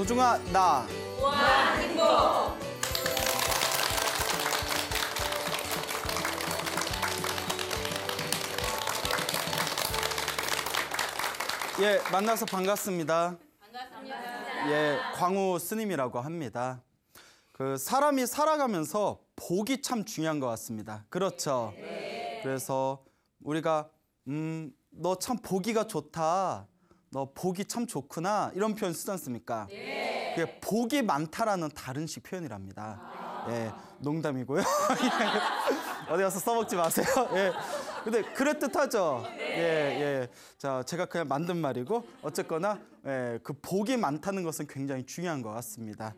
소중아 나. 와 행복. 예, 만나서 반갑습니다. 반갑습니다. 예, 광우 스님이라고 합니다. 그 사람이 살아가면서 복이 참 중요한 것 같습니다. 그렇죠. 네. 그래서 우리가 음, 너 참 보기가 좋다. 너 복이 참 좋구나 이런 표현 쓰지 않습니까? 예. 그게 복이 많다라는 다른 식 표현이랍니다. 아. 예, 농담이고요. 어디 가서 써먹지 마세요. 예. 근데 그럴듯하죠. 네. 예, 예. 자, 제가 그냥 만든 말이고 어쨌거나 예, 그 복이 많다는 것은 굉장히 중요한 것 같습니다.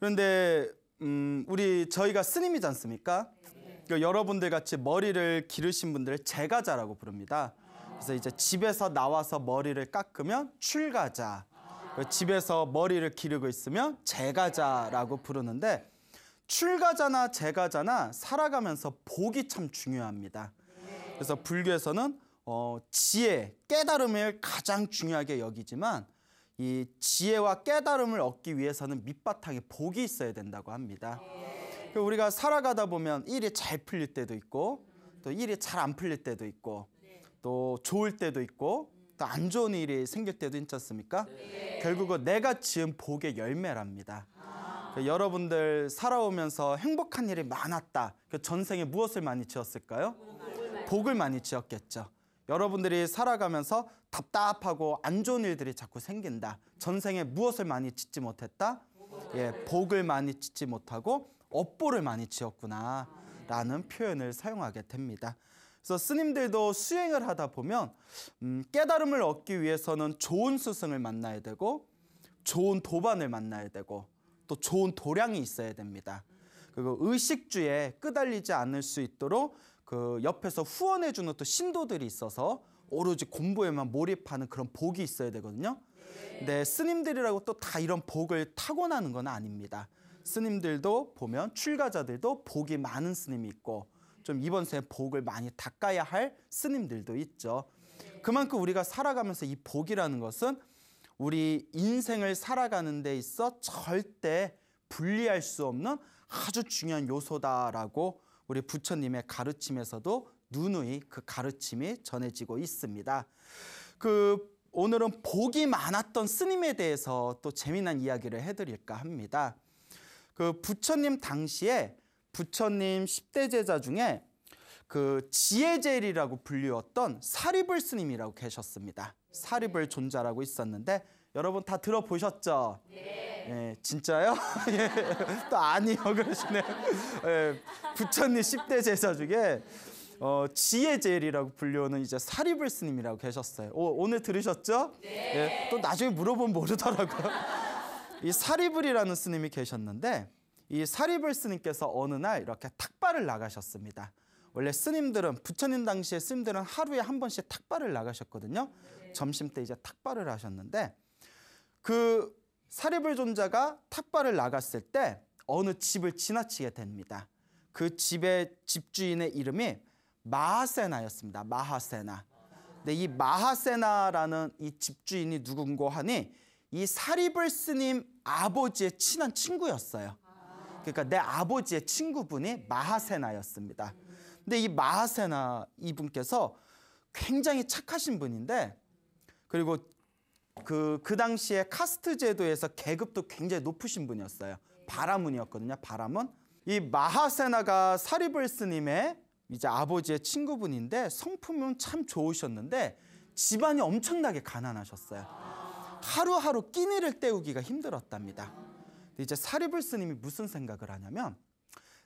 그런데 음, 우리 저희가 스님이지 않습니까? 네. 여러분들 같이 머리를 기르신 분들을 제가자라고 부릅니다. 그래서 이제 집에서 나와서 머리를 깎으면 출가자. 집에서 머리를 기르고 있으면 재가자라고 부르는데 출가자나 재가자나 살아가면서 복이 참 중요합니다. 그래서 불교에서는 어, 지혜, 깨달음을 가장 중요하게 여기지만 이 지혜와 깨달음을 얻기 위해서는 밑바탕에 복이 있어야 된다고 합니다. 우리가 살아가다 보면 일이 잘 풀릴 때도 있고 또 일이 잘 안 풀릴 때도 있고 또 좋을 때도 있고 또 안 좋은 일이 생길 때도 있지 않습니까? 네. 결국은 내가 지은 복의 열매랍니다. 아. 여러분들 살아오면서 행복한 일이 많았다. 그 그러니까 전생에 무엇을 많이 지었을까요? 복을 많이 지었겠죠. 여러분들이 살아가면서 답답하고 안 좋은 일들이 자꾸 생긴다. 전생에 무엇을 많이 짓지 못했다? 예, 복을 많이 짓지 못하고 업보를 많이 지었구나라는 표현을 사용하게 됩니다. 그래서 스님들도 수행을 하다 보면 음, 깨달음을 얻기 위해서는 좋은 스승을 만나야 되고 좋은 도반을 만나야 되고 또 좋은 도량이 있어야 됩니다. 그리고 의식주에 끄달리지 않을 수 있도록 그 옆에서 후원해주는 또 신도들이 있어서 오로지 공부에만 몰입하는 그런 복이 있어야 되거든요. 근데 스님들이라고 또 다 이런 복을 타고나는 건 아닙니다. 스님들도 보면 출가자들도 복이 많은 스님이 있고 좀 이번 세 복을 많이 닦아야 할 스님들도 있죠. 그만큼 우리가 살아가면서 이 복이라는 것은 우리 인생을 살아가는 데 있어 절대 분리할 수 없는 아주 중요한 요소다라고 우리 부처님의 가르침에서도 누누이 그 가르침이 전해지고 있습니다. 그 오늘은 복이 많았던 스님에 대해서 또 재미난 이야기를 해드릴까 합니다. 그 부처님 당시에 부처님 10대 제자 중에 그지혜제일이라고 불리웠던 사리불 스님이라고 계셨습니다. 사리불 존자라고 있었는데 여러분 다 들어보셨죠? 예. 예 진짜요? 예. 또 아니요 그러시네요. 예, 부처님 10대 제자 중에 어, 지혜제일이라고 불려오는 이제 사리불 스님이라고 계셨어요. 오, 늘 들으셨죠? 네. 예, 또 나중에 물어보면 모르더라고요. 이 사리불이라는 스님이 계셨는데 이 사리불 스님께서 어느 날 이렇게 탁발을 나가셨습니다. 원래 스님들은 부처님 당시에 스님들은 하루에 한 번씩 탁발을 나가셨거든요. 점심 때 이제 탁발을 하셨는데 그 사리불 존자가 탁발을 나갔을 때 어느 집을 지나치게 됩니다. 그 집의 집주인의 이름이 마하세나였습니다. 마하세나. 근데 이 마하세나라는 이 집주인이 누군고 하니 이 사리불 스님 아버지의 친한 친구였어요. 그러니까 내 아버지의 친구분이 마하세나였습니다. 근데 이 마하세나 이분께서 굉장히 착하신 분인데 그리고 그, 그 당시에 카스트 제도에서 계급도 굉장히 높으신 분이었어요. 바라문이었거든요. 바라문. 이 마하세나가 사리블 스님의 이제 아버지의 친구분인데 성품은 참 좋으셨는데 집안이 엄청나게 가난하셨어요. 하루하루 끼니를 때우기가 힘들었답니다. 이제 사리불 스님이 무슨 생각을 하냐면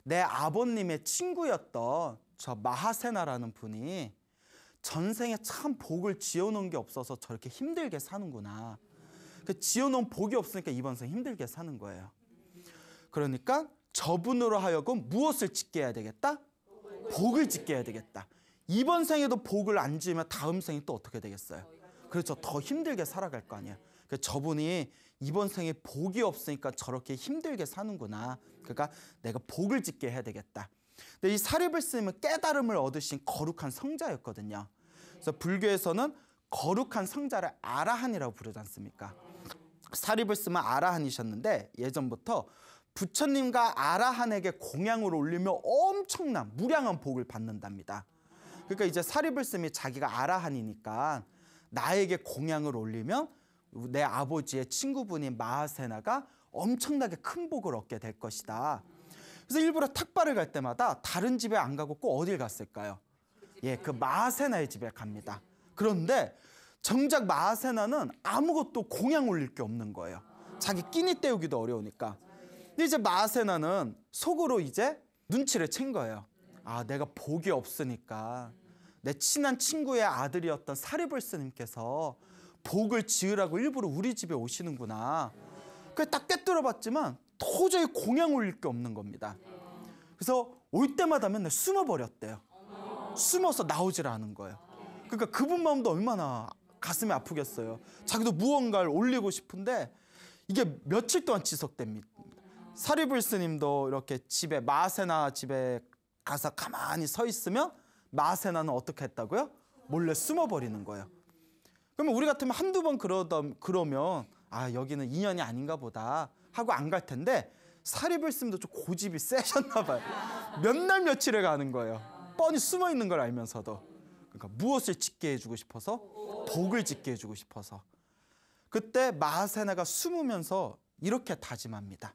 내 아버님의 친구였던 저 마하세나라는 분이 전생에 참 복을 지어놓은 게 없어서 저렇게 힘들게 사는구나. 그 지어놓은 복이 없으니까 이번 생 힘들게 사는 거예요. 그러니까 저분으로 하여금 무엇을 짓게 해야 되겠다? 복을 짓게 해야 되겠다. 이번 생에도 복을 안 지으면 다음 생이 또 어떻게 되겠어요? 그렇죠. 더 힘들게 살아갈 거 아니에요. 그 저분이 이번 생에 복이 없으니까 저렇게 힘들게 사는구나. 그러니까 내가 복을 짓게 해야 되겠다. 근데 이 사립을 쓰면 깨달음을 얻으신 거룩한 성자였거든요. 그래서 불교에서는 거룩한 성자를 아라한이라고 부르지 않습니까? 사립을 쓰면 아라한이셨는데 예전부터 부처님과 아라한에게 공양을 올리며 엄청난 무량한 복을 받는답니다. 그러니까 이제 사립을 쓰면 자기가 아라한이니까 나에게 공양을 올리면 내 아버지의 친구분인 마하세나가 엄청나게 큰 복을 얻게 될 것이다. 그래서 일부러 탁발을 갈 때마다 다른 집에 안 가고 꼭 어딜 갔을까요? 예, 그 마하세나의 집에 갑니다. 그런데 정작 마하세나는 아무것도 공양 올릴 게 없는 거예요. 자기 끼니 때우기도 어려우니까. 근데 이제 마하세나는 속으로 이제 눈치를 챈 거예요. 아, 내가 복이 없으니까 내 친한 친구의 아들이었던 사리불스님께서 복을 지으라고 일부러 우리 집에 오시는구나. 그딱 깨뜨려 봤지만 도저히 공양 올릴 게 없는 겁니다. 그래서 올 때마다 맨날 숨어버렸대요. 숨어서 나오질 않은 거예요. 그러니까 그분 마음도 얼마나 가슴이 아프겠어요. 자기도 무언가를 올리고 싶은데 이게 며칠 동안 지속됩니다. 사리불스님도 이렇게 집에 마세나 집에 가서 가만히 서 있으면 마세나는 어떻게 했다고요? 몰래 숨어버리는 거예요. 그러면 우리 같으면 한두 번그러던 그러면 아 여기는 인연이 아닌가 보다 하고 안 갈 텐데 사립을 쓰면도 좀 고집이 세셨나 봐요. 몇 날 며칠에 가는 거예요. 뻔히 숨어 있는 걸 알면서도. 그러니까 무엇을 짓게 해주고 싶어서 복을 짓게 해주고 싶어서. 그때 마세나가 숨으면서 이렇게 다짐합니다.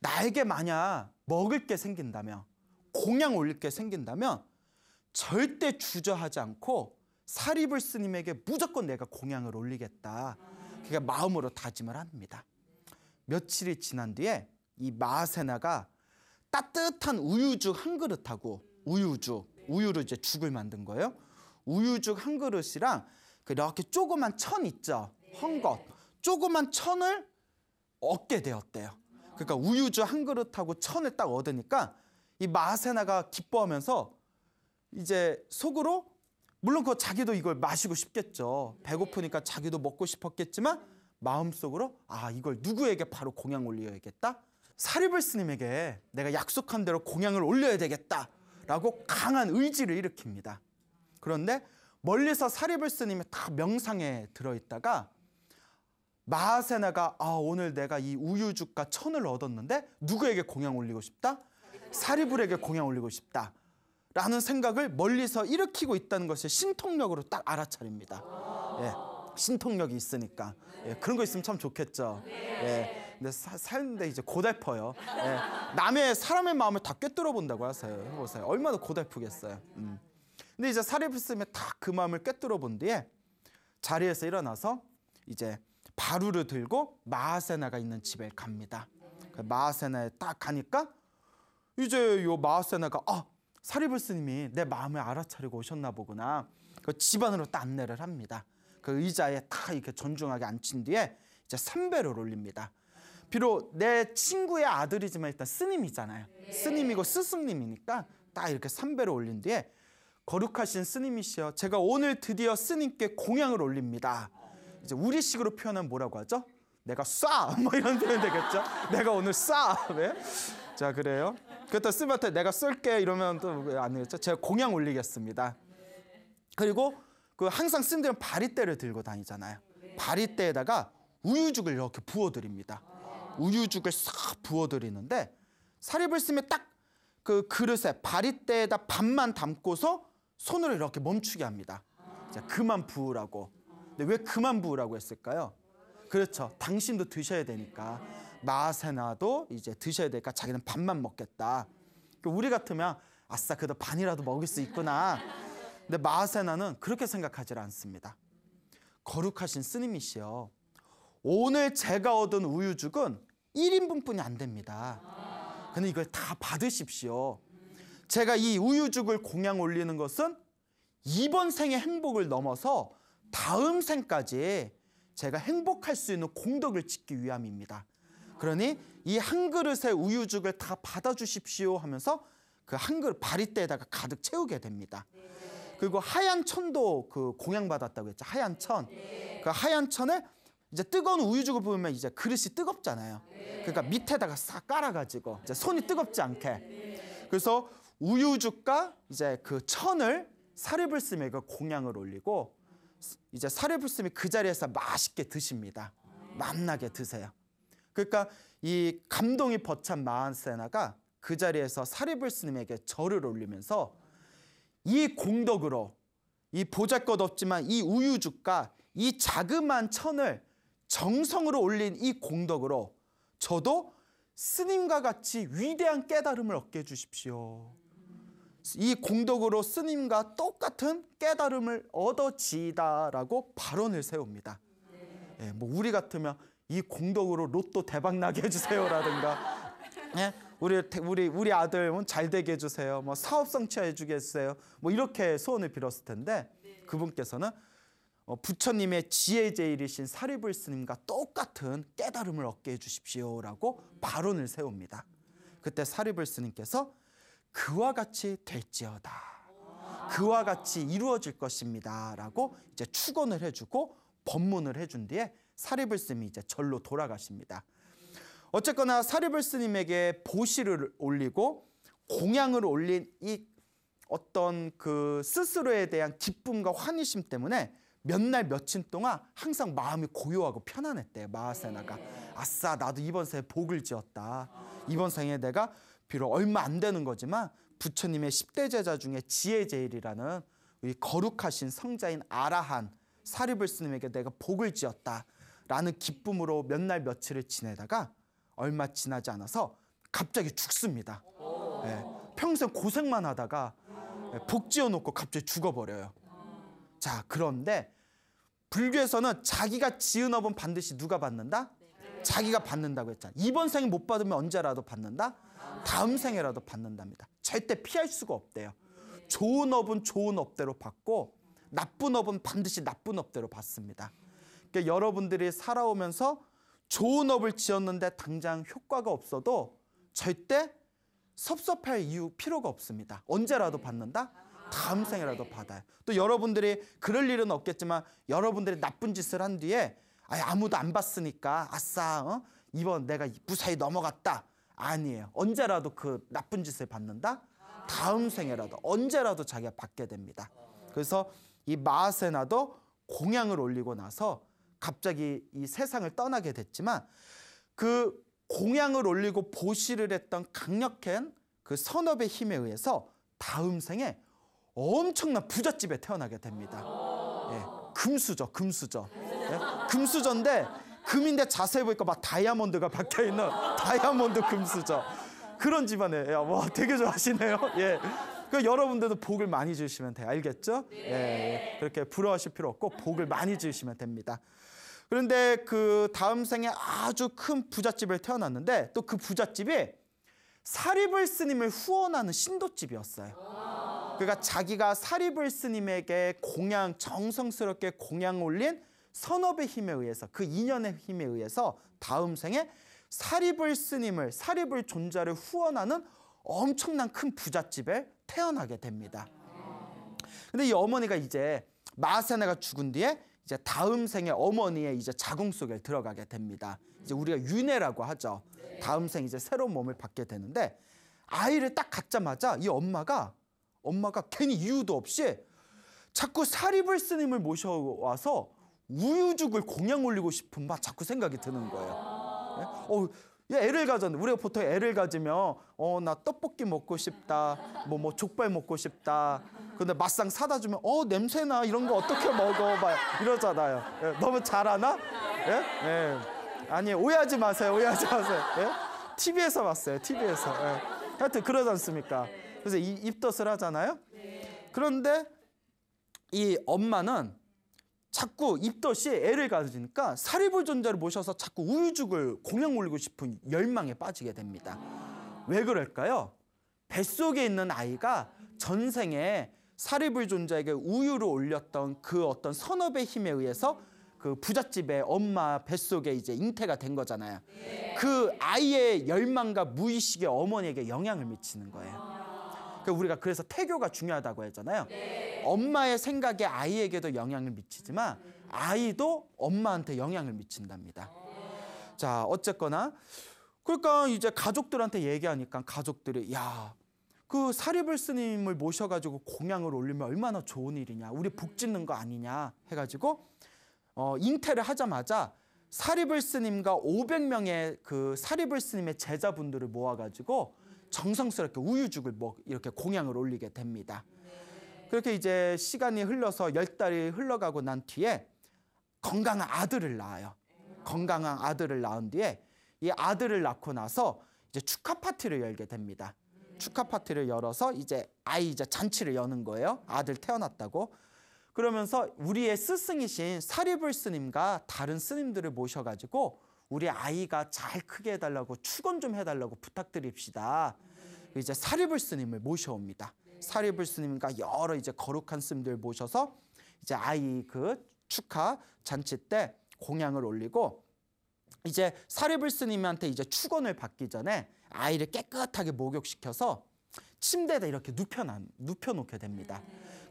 나에게 만약 먹을 게 생긴다면 공양 올릴 게 생긴다면 절대 주저하지 않고 사리불 스님에게 무조건 내가 공양을 올리겠다. 그게 마음으로 다짐을 합니다. 며칠이 지난 뒤에 이 마세나가 따뜻한 우유죽 한 그릇하고 우유죽, 우유를 이제 죽을 만든 거예요. 우유죽 한 그릇이랑 이렇게 조그만 천 있죠. 헌것. 조그만 천을 얻게 되었대요. 그러니까 우유죽한 그릇하고 천을 딱 얻으니까 이 마세나가 기뻐하면서 이제 속으로 물론 그 자기도 이걸 마시고 싶겠죠. 배고프니까 자기도 먹고 싶었겠지만 마음속으로 아 이걸 누구에게 바로 공양 올려야겠다. 사리불 스님에게 내가 약속한 대로 공양을 올려야 되겠다라고 강한 의지를 일으킵니다. 그런데 멀리서 사리불 스님이 다 명상에 들어있다가 마하세나가 아 오늘 내가 이 우유죽과 천을 얻었는데 누구에게 공양 올리고 싶다? 사리불에게 공양 올리고 싶다. 라는 생각을 멀리서 일으키고 있다는 것을 신통력으로 딱 알아차립니다. 예, 신통력이 있으니까. 예, 그런 거 있으면 참 좋겠죠. 예, 근데 사, 는데 이제 고달퍼요. 예, 남의 사람의 마음을 다 꿰뚫어 본다고 하세요. 해보세요. 얼마나 고달프겠어요. 음. 근데 이제 사리부스님이 다그 마음을 꿰뚫어 본 뒤에 자리에서 일어나서 이제 바루를 들고 마하세나가 있는 집에 갑니다. 그 마하세나에 딱 가니까 이제 요 마하세나가 아 사리불 스님이 내 마음을 알아차리고 오셨나 보구나. 그 집안으로 딱 안내를 합니다. 그 의자에 다 이렇게 존중하게 앉힌 뒤에 이제 삼배를 올립니다. 비록 내 친구의 아들이지만 일단 스님이잖아요. 네. 스님이고 스승님이니까 딱 이렇게 삼배를 올린 뒤에 거룩하신 스님이시여 제가 오늘 드디어 스님께 공양을 올립니다. 이제 우리식으로 표현하면 뭐라고 하죠? 내가 쏴! 뭐 이런 표현 되겠죠? 내가 오늘 쏴! 왜? 자, 그래요. 그랬더니 스님한테 내가 쓸게 이러면 또 안 되겠죠. 제가 공양 올리겠습니다. 그리고 그 항상 스님들은 바리떼를 들고 다니잖아요. 바리떼에다가 우유죽을 이렇게 부어드립니다. 우유죽을 싹 부어드리는데 사립을 쓰면 딱 그 그릇에 바리떼에다 밥만 담고서 손으로 이렇게 멈추게 합니다. 그만 부으라고. 근데 왜 그만 부으라고 했을까요? 그렇죠. 당신도 드셔야 되니까. 나세나도 이제 드셔야 될까 자기는 밥만 먹겠다. 그러니까 우리 같으면 아싸 그래도 반이라도 먹을 수 있구나. 근데 마세나는 그렇게 생각하지 않습니다. 거룩하신 스님이시여. 오늘 제가 얻은 우유죽은 1인분뿐이 안 됩니다. 근데 이걸 다 받으십시오. 제가 이 우유죽을 공양 올리는 것은 이번 생의 행복을 넘어서 다음 생까지 제가 행복할 수 있는 공덕을 짓기 위함입니다. 그러니 이 한 그릇의 우유죽을 다 받아주십시오 하면서 그 한 그릇 바리떼에다가 가득 채우게 됩니다. 그리고 하얀 천도 그 공양받았다고 했죠. 하얀 천. 그 하얀 천에 이제 뜨거운 우유죽을 부면 이제 그릇이 뜨겁잖아요. 그러니까 밑에다가 싹 깔아가지고 이제 손이 뜨겁지 않게. 그래서 우유죽과 이제 그 천을 사리불스에 그 공양을 올리고 이제 사리불스이 그 자리에서 맛있게 드십니다. 맛나게 드세요. 그러니까 이 감동이 벅찬 마한세나가 그 자리에서 사립을 스님에게 절을 올리면서 이 공덕으로 이 보잘것없지만 이 우유죽과 이 자그마한 천을 정성으로 올린 이 공덕으로 저도 스님과 같이 위대한 깨달음을 얻게 해주십시오. 이 공덕으로 스님과 똑같은 깨달음을 얻어지다라고 발언을 세웁니다. 예, 뭐 우리 같으면 이 공덕으로 로또 대박 나게 해주세요라든가 예? 우리 우리 우리 아들잘 되게 해주세요 뭐 사업 성취해 주겠어요 뭐 이렇게 소원을 빌었을 텐데 그분께서는 어, 부처님의 지혜 제일이신 사리불 스님과 똑같은 깨달음을 얻게 해주십시오라고 발언을 세웁니다. 그때 사리불 스님께서 그와 같이 될지어다. 그와 같이 이루어질 것입니다라고 이제 축원을 해주고 법문을 해준 뒤에 사리불스님이 이제 절로 돌아가십니다. 어쨌거나 사리불스님에게 보시를 올리고 공양을 올린 이 어떤 그 스스로에 대한 기쁨과 환희심 때문에 몇 날 며칠 동안 항상 마음이 고요하고 편안했대요. 마하세나가 아싸 나도 이번 생에 복을 지었다. 이번 생에 내가 비록 얼마 안 되는 거지만 부처님의 10대 제자 중에 지혜 제일이라는 거룩하신 성자인 아라한 사리불스님에게 내가 복을 지었다. 라는 기쁨으로 몇 날 며칠을 지내다가 얼마 지나지 않아서 갑자기 죽습니다. 네, 평생 고생만 하다가 예, 복 지어놓고 갑자기 죽어버려요. 자, 그런데 불교에서는 자기가 지은 업은 반드시 누가 받는다? 자기가 받는다고 했잖아. 이번 생에 못 받으면 언제라도 받는다? 다음 생에라도 받는답니다. 절대 피할 수가 없대요. 좋은 업은 좋은 업대로 받고 나쁜 업은 반드시 나쁜 업대로 받습니다. 그러니까 여러분들이 살아오면서 좋은 업을 지었는데 당장 효과가 없어도 절대 섭섭할 이유 필요가 없습니다. 언제라도 네. 받는다? 아, 다음 네. 생에라도 받아요. 또 여러분들이 그럴 일은 없겠지만 여러분들이 나쁜 짓을 한 뒤에 아무도 안 봤으니까 아싸 어? 이번 내가 무사히 넘어갔다. 아니에요. 언제라도 그 나쁜 짓을 받는다? 아, 다음 네. 생에라도 언제라도 자기가 받게 됩니다. 그래서 이 마하세나도 공양을 올리고 나서 갑자기 이 세상을 떠나게 됐지만 그 공양을 올리고 보시를 했던 강력한 그 선업의 힘에 의해서 다음 생에 엄청난 부잣집에 태어나게 됩니다. 예, 금수저, 금수저. 예? 금수저인데 금인데 자세히 보니까 막 다이아몬드가 박혀 있는 다이아몬드 금수저. 그런 집안에 야, 와 되게 좋아하시네요. 예. 그 여러분들도 복을 많이 주시면 돼요. 알겠죠? 예, 예. 그렇게 부러워하실 필요 없고 복을 많이 주시면 됩니다. 그런데 그 다음 생에 아주 큰부잣집을 태어났는데 또 그 부잣집이 사리불 스님을 후원하는 신도집이었어요. 그러니까 자기가 사리불 스님에게 공양 정성스럽게 공양 올린 선업의 힘에 의해서 그 인연의 힘에 의해서 다음 생에 사리불 스님을 사리불 존자를 후원하는 엄청난 큰 부잣집에 태어나게 됩니다. 근데 이 어머니가 이제 마세나가 죽은 뒤에 이제 다음 생의 어머니의 이제 자궁 속에 들어가게 됩니다. 이제 우리가 윤회라고 하죠. 다음 생 이제 새로운 몸을 받게 되는데 아이를 딱 갖자마자 이 엄마가 엄마가 괜히 이유도 없이 자꾸 사립을 스님을 모셔와서 우유죽을 공양 올리고 싶은 막 자꾸 생각이 드는 거예요. 어, 애를 가졌는데 우리가 보통 애를 가지면 어나 떡볶이 먹고 싶다 뭐뭐 뭐 족발 먹고 싶다 근데 막상 사다 주면 어 냄새나 이런 거 어떻게 먹어 막 이러잖아요 예, 너무 잘하나 예? 예. 아니 오해하지 마세요 오해하지 마세요 예? TV에서 봤어요 TV에서 예. 하여튼 그러지 않습니까 그래서 이, 입덧을 하잖아요 그런데 이 엄마는 자꾸 입덧이 애를 가지니까 사리불존재를 모셔서 자꾸 우유죽을 공양 올리고 싶은 열망에 빠지게 됩니다. 왜 그럴까요? 뱃속에 있는 아이가 전생에 사리불존재에게 우유를 올렸던 그 어떤 선업의 힘에 의해서 그 부잣집의 엄마 뱃속에 이제 잉태가 된 거잖아요. 그 아이의 열망과 무의식의 어머니에게 영향을 미치는 거예요. 그러니까 우리가 그래서 태교가 중요하다고 했잖아요. 네. 엄마의 생각이 아이에게도 영향을 미치지만 아이도 엄마한테 영향을 미친답니다. 자, 어쨌거나 그러니까 이제 가족들한테 얘기하니까 가족들이 야, 그 사리불 스님을 모셔가지고 공양을 올리면 얼마나 좋은 일이냐, 우리 복 짓는 거 아니냐 해가지고 어, 잉태를 하자마자 사리불 스님과 500명의 그 사리불 스님의 제자분들을 모아가지고 정성스럽게 우유죽을 먹 뭐 이렇게 공양을 올리게 됩니다. 그렇게 이제 시간이 흘러서 열 달이 흘러가고 난 뒤에 건강한 아들을 낳아요. 건강한 아들을 낳은 뒤에 이 아들을 낳고 나서 이제 축하 파티를 열게 됩니다. 축하 파티를 열어서 이제 아이 이제 잔치를 여는 거예요. 아들 태어났다고. 그러면서 우리의 스승이신 사리불 스님과 다른 스님들을 모셔가지고 우리 아이가 잘 크게 해달라고 축원 좀 해달라고 부탁드립시다. 네. 이제 사리불 스님을 모셔옵니다. 네. 사리불 스님과 여러 이제 거룩한 스님들 모셔서 이제 아이 그 축하 잔치 때 공양을 올리고 이제 사리불 스님한테 이제 축원을 받기 전에 아이를 깨끗하게 목욕시켜서 침대에다 이렇게 눕혀 놓게 됩니다.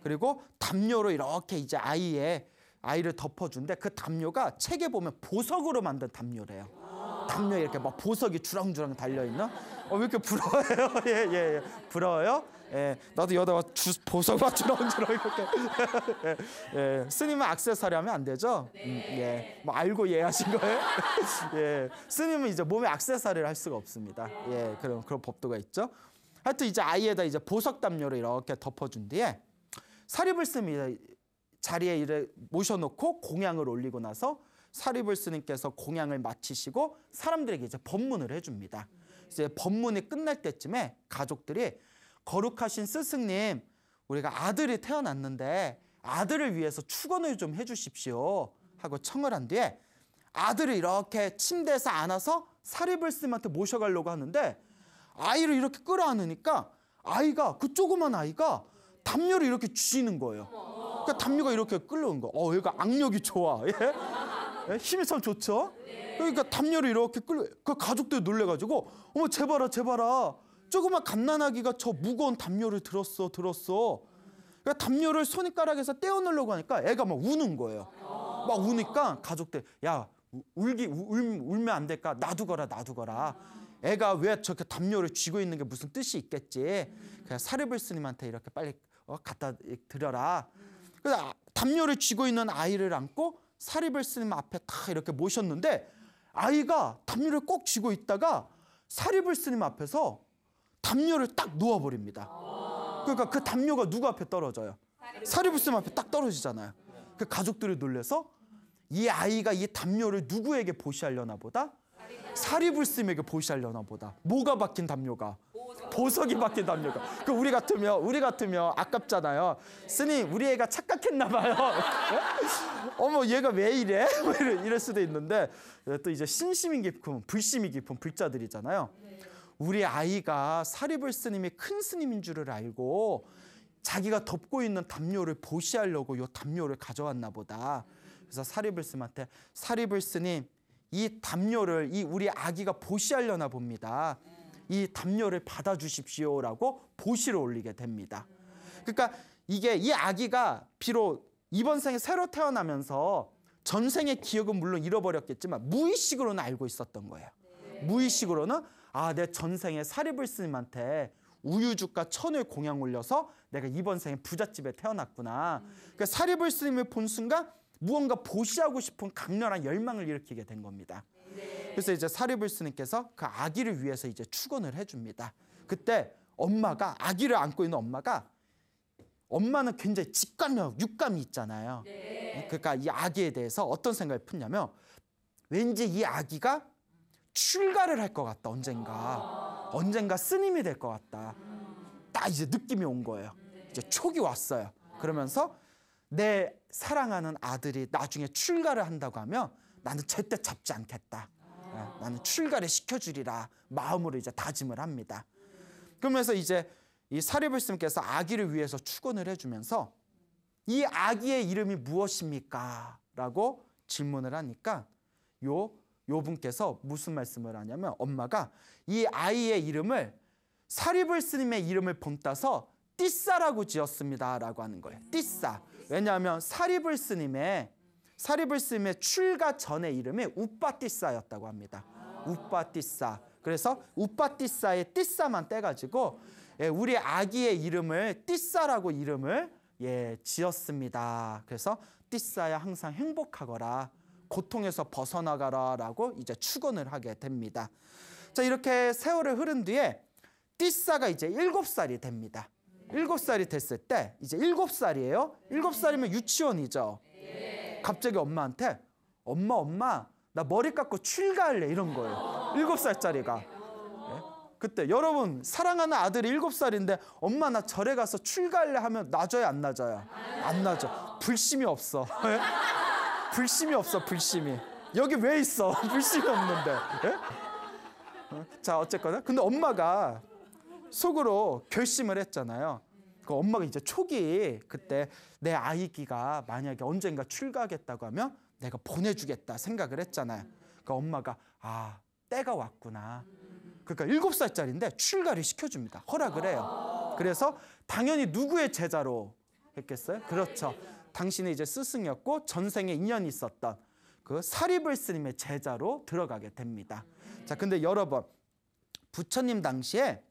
그리고 담요로 이렇게 이제 아이의 아이를 덮어준데 그 담요가 책에 보면 보석으로 만든 담요래요. 담요 이렇게 막 보석이 주렁주렁 달려있나? 어, 왜 이렇게 부러워요? 예, 예, 예. 부러워요? 예. 나도 여다가 주, 보석 막 주렁주렁 이렇게. 예, 예. 스님은 악세사리 하면 안 되죠? 음, 네. 예. 뭐 알고 이하신 거예요? 예. 스님은 이제 몸에 악세사리를 할 수가 없습니다. 예. 그런, 그런 법도가 있죠. 하여튼 이제 아이에다 이제 보석 담요로 이렇게 덮어준 뒤에 사립을 쓰면 자리에 이래 모셔놓고 공양을 올리고 나서 사리불 스님께서 공양을 마치시고 사람들에게 이제 법문을 해줍니다. 이제 법문이 끝날 때쯤에 가족들이 거룩하신 스승님 우리가 아들이 태어났는데 아들을 위해서 축원을 좀 해주십시오 하고 청을 한 뒤에 아들을 이렇게 침대에서 안아서 사리불 스님한테 모셔가려고 하는데 아이를 이렇게 끌어안으니까 아이가 그 조그만 아이가 담요를 이렇게 쥐는 거예요. 그러니까 담요가 이렇게 끌려온 거. 어, 얘가 그러니까 악력이 좋아. 예? 예? 힘이 참 좋죠? 그러니까 담요를 이렇게 끌려. 그 가족들 놀래가지고, 어머, 제발아, 제발아. 조그만 갓난아기가 저 무거운 담요를 들었어, 들었어. 그러니까 담요를 손가락에서 떼어내려고 하니까 애가 막 우는 거예요. 막 우니까 가족들, 야, 울기, 울, 울면 안 될까? 놔두거라, 놔두거라. 애가 왜 저렇게 담요를 쥐고 있는 게 무슨 뜻이 있겠지. 그냥 사르불스님한테 이렇게 빨리 어, 갖다 드려라. 그래서 아, 담요를 쥐고 있는 아이를 안고 사리을 스님 앞에 다 이렇게 모셨는데 아이가 담요를 꼭 쥐고 있다가 사리을 스님 앞에서 담요를 딱 놓아버립니다. 그러니까 그 담요가 누구 앞에 떨어져요? 사립을 스님 앞에 딱 떨어지잖아요. 그 가족들이 놀래서 이 아이가 이 담요를 누구에게 보시하려나 보다? 사립을 스님에게 보시하려나 보다. 뭐가 바뀐 담요가? 보석이 바뀐답니까? 그 우리 같으면 우리 같으면 아깝잖아요. 스님 우리 애가 착각했나 봐요. 어머 얘가 왜 이래? 뭐 이럴 수도 있는데 네, 또 이제 신심이 깊은 불심이 깊은 불자들이잖아요. 우리 아이가 사리불 스님이 큰 스님인 줄을 알고 자기가 덮고 있는 담요를 보시하려고 요 담요를 가져왔나 보다. 그래서 사리불 스님한테 사리불 스님 이 담요를 이 우리 아기가 보시하려나 봅니다. 이 담요를 받아주십시오라고 보시를 올리게 됩니다. 그러니까 이게 이 아기가 비록 이번 생에 새로 태어나면서 전생의 기억은 물론 잃어버렸겠지만 무의식으로는 알고 있었던 거예요. 무의식으로는 아, 내 전생에 사리불스님한테 우유주가 천을 공양 올려서 내가 이번 생에 부잣집에 태어났구나. 그러니까 사리불스님을 본 순간 무언가 보시하고 싶은 강렬한 열망을 일으키게 된 겁니다. 그래서 이제 사리을 스님께서 그 아기를 위해서 이제 축원을 해줍니다. 그때 엄마가 아기를 안고 있는 엄마가 엄마는 굉장히 직감력, 육감이 있잖아요. 네. 그러니까 이 아기에 대해서 어떤 생각을 푸냐면 왠지 이 아기가 출가를 할 것 같다. 언젠가 언젠가 스님이 될 것 같다. 딱 이제 느낌이 온 거예요. 이제 촉이 왔어요. 그러면서 내 사랑하는 아들이 나중에 출가를 한다고 하면 나는 절대 잡지 않겠다. 예, 나는 출가를 시켜주리라 마음으로 이제 다짐을 합니다. 그러면서 이제 이 사리불스님께서 아기를 위해서 축원을 해주면서 이 아기의 이름이 무엇입니까? 라고 질문을 하니까 요, 요 분께서 무슨 말씀을 하냐면 엄마가 이 아이의 이름을 사리불스님의 이름을 본따서 띠싸라고 지었습니다. 라고 하는 거예요. 띠싸. 왜냐하면 사리불스님의 사리불스임의 출가 전의 이름이 우빠띠싸였다고 합니다. 우빠띠싸. 그래서 우빠띠싸의 띠싸만 떼가지고 예, 우리 아기의 이름을 띠싸라고 이름을 예, 지었습니다. 그래서 띠싸야 항상 행복하거라. 고통에서 벗어나가라라고 이제 축원을 하게 됩니다. 자, 이렇게 세월을 흐른 뒤에 띠싸가 이제 일 살이 됩니다. 일 살이 됐을 때 이제 일 살이에요. 일 살이면 유치원이죠. 갑자기 엄마한테 엄마 엄마 나 머리 깎고 출가할래 이런 거예요. 일곱 살짜리가. 예? 그때 여러분 사랑하는 아들이 일곱 살인데 엄마 나 절에 가서 출가할래 하면 나줘야 안 나줘야 안 나줘. 불심이 없어. 예? 불심이 없어 불심이. 여기 왜 있어? 불심이 없는데. 예? 어? 자 어쨌거나 근데 엄마가 속으로 결심을 했잖아요. 그 엄마가 이제 초기 그때 내 아이기가 만약에 언젠가 출가하겠다고 하면 내가 보내주겠다 생각을 했잖아요. 그러니까 엄마가 아 때가 왔구나. 그러니까 일곱 살짜리인데 출가를 시켜줍니다. 허락을 해요. 그래서 당연히 누구의 제자로 했겠어요? 그렇죠. 당신이 이제 스승이었고 전생에 인연이 있었던 그 사리불 스님의 제자로 들어가게 됩니다. 자, 근데 여러분 부처님 당시에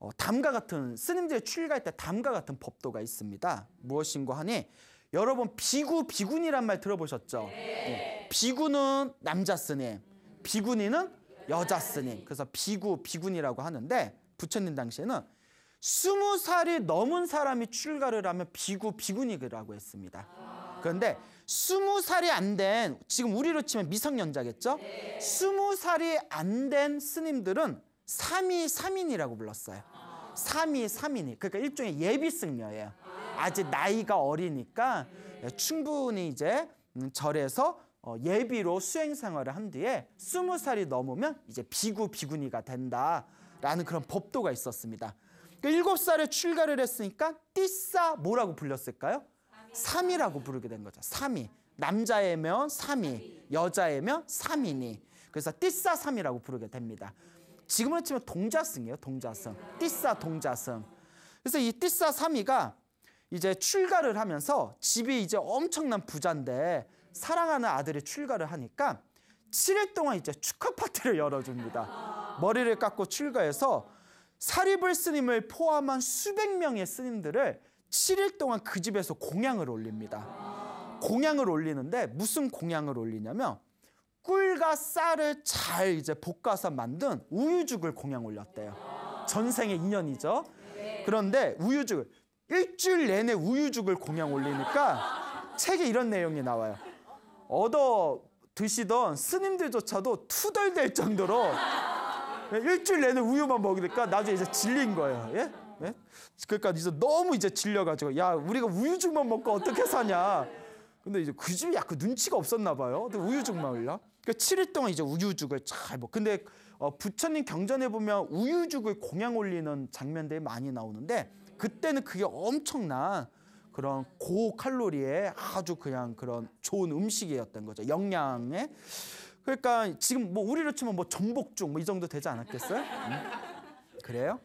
어, 담과 같은 스님들의 출가할 때 담과 같은 법도가 있습니다. 무엇인고 하니 여러분 비구 비군이란 말 들어보셨죠? 네. 네. 비구는 남자 스님, 비군이는 여자 스님. 그래서 비구 비군이라고 하는데 부처님 당시에는 스무 살이 넘은 사람이 출가를 하면 비구 비군이라고 했습니다. 그런데 스무 살이 안 된 지금 우리로 치면 미성년자겠죠? 네. 스무 살이 안 된 스님들은 삼위 삼인이라고 불렀어요. 삼위 삼인 그러니까 일종의 예비 승려예요. 아직 나이가 어리니까 충분히 이제 음, 절에서 어, 예비로 수행 생활을 한 뒤에 스무 살이 넘으면 이제 비구 비구니가 된다라는 그런 법도가 있었습니다. 그러니까 일곱 살에 출가를 했으니까 띠싸 뭐라고 불렸을까요? 삼이라고 부르게 된 거죠. 삼이 남자애면 삼이 여자애면 삼이 그래서 띠싸 삼이라고 부르게 됩니다. 지금으로 치면 동자승이에요. 동자승. 띠싸 동자승. 그래서 이 띠싸 삼이가 이제 출가를 하면서 집이 이제 엄청난 부자인데 사랑하는 아들이 출가를 하니까 7일 동안 이제 축하 파티를 열어줍니다. 머리를 깎고 출가해서 사리불 스님을 포함한 수백 명의 스님들을 7일 동안 그 집에서 공양을 올립니다. 공양을 올리는데 무슨 공양을 올리냐면 꿀과 쌀을 잘 이제 볶아서 만든 우유죽을 공양 올렸대요. 전생의 인연이죠. 그런데 우유죽을 일주일 내내 우유죽을 공양 올리니까 책에 이런 내용이 나와요. 얻어 드시던 스님들조차도 투덜댈 정도로 일주일 내내 우유만 먹으니까 나중에 이제 질린 거예요. 예? 예? 그러니까 이제 너무 이제 질려가지고 야 우리가 우유죽만 먹고 어떻게 사냐. 근데 이제 그 집이 약간 눈치가 없었나 봐요. 근데 우유죽만 올려. 그러니까 7일 동안 이제 우유죽을 잘 먹. 근데 어, 부처님 경전에 보면 우유죽을 공양 올리는 장면들이 많이 나오는데 그때는 그게 엄청난 그런 고칼로리의 아주 그냥 그런 좋은 음식이었던 거죠. 영양에. 그러니까 지금 뭐 우리로 치면 뭐 전복죽 뭐 이 정도 되지 않았겠어요? 음? 그래요?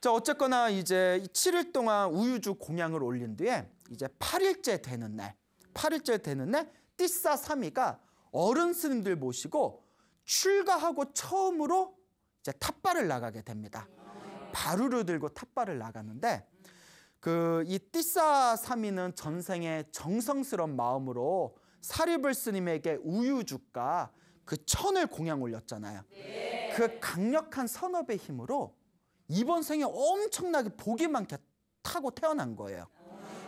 자, 어쨌거나 이제 7일 동안 우유죽 공양을 올린 뒤에 이제 8일째 되는 날, 8일째 되는 날 띠싸 사미가 어른 스님들 모시고 출가하고 처음으로 이제 탑바를 나가게 됩니다. 바루를 들고 탑바를 나가는데 그 이 띠사 사미는 전생에 정성스런 마음으로 사리불 스님에게 우유죽과 그 천을 공양 올렸잖아요. 그 강력한 선업의 힘으로 이번 생에 엄청나게 복이 많게 타고 태어난 거예요.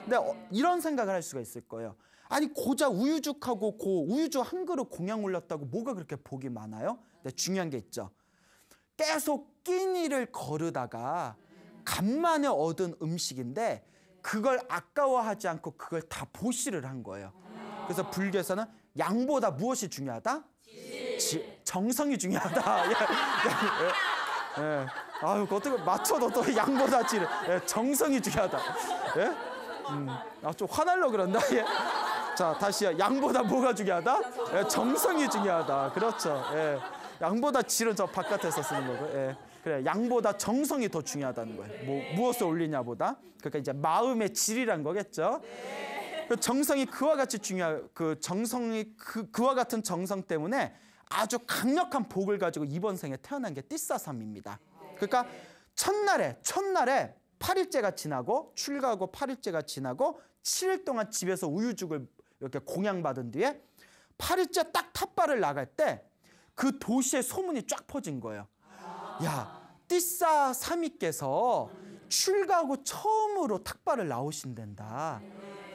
근데 어, 이런 생각을 할 수가 있을 거예요. 아니 고자 우유죽하고 고 우유죽 한 그릇 공양 올렸다고 뭐가 그렇게 복이 많아요? 근데 네, 중요한 게 있죠. 계속 끼니를 거르다가 간만에 얻은 음식인데 그걸 아까워하지 않고 그걸 다 보시를 한 거예요. 그래서 불교에서는 양보다 무엇이 중요하다? 지, 정성이 중요하다. 예, 예, 예. 아유, 그 어떻게 맞춰도 또 양보다 질. 예, 정성이 중요하다. 예? 음, 아, 좀 화날려 그런다. 예. 자, 다시요. 양보다 뭐가 중요하다? 예, 정성이 중요하다. 그렇죠. 예. 양보다 질은 저 바깥에서 쓰는 거고. 예. 그래, 양보다 정성이 더 중요하다는 거예요. 뭐 무엇을 올리냐보다. 그러니까 이제 마음의 질이란 거겠죠. 그 정성이 그와 같이 중요한 그 정성이 그, 그와 같은 정성 때문에 아주 강력한 복을 가지고 이번 생에 태어난 게 띠싸삼입니다. 그러니까 첫날에 첫날에 8일째가 지나고 출가하고 8일째가 지나고 7일 동안 집에서 우유죽을 이렇게 공양받은 뒤에 파일째딱탑발을 나갈 때 그 도시에 소문이 쫙 퍼진 거예요. 야, 띠싸 사미께서 출가하고 처음으로 탁발을 나오신댄다.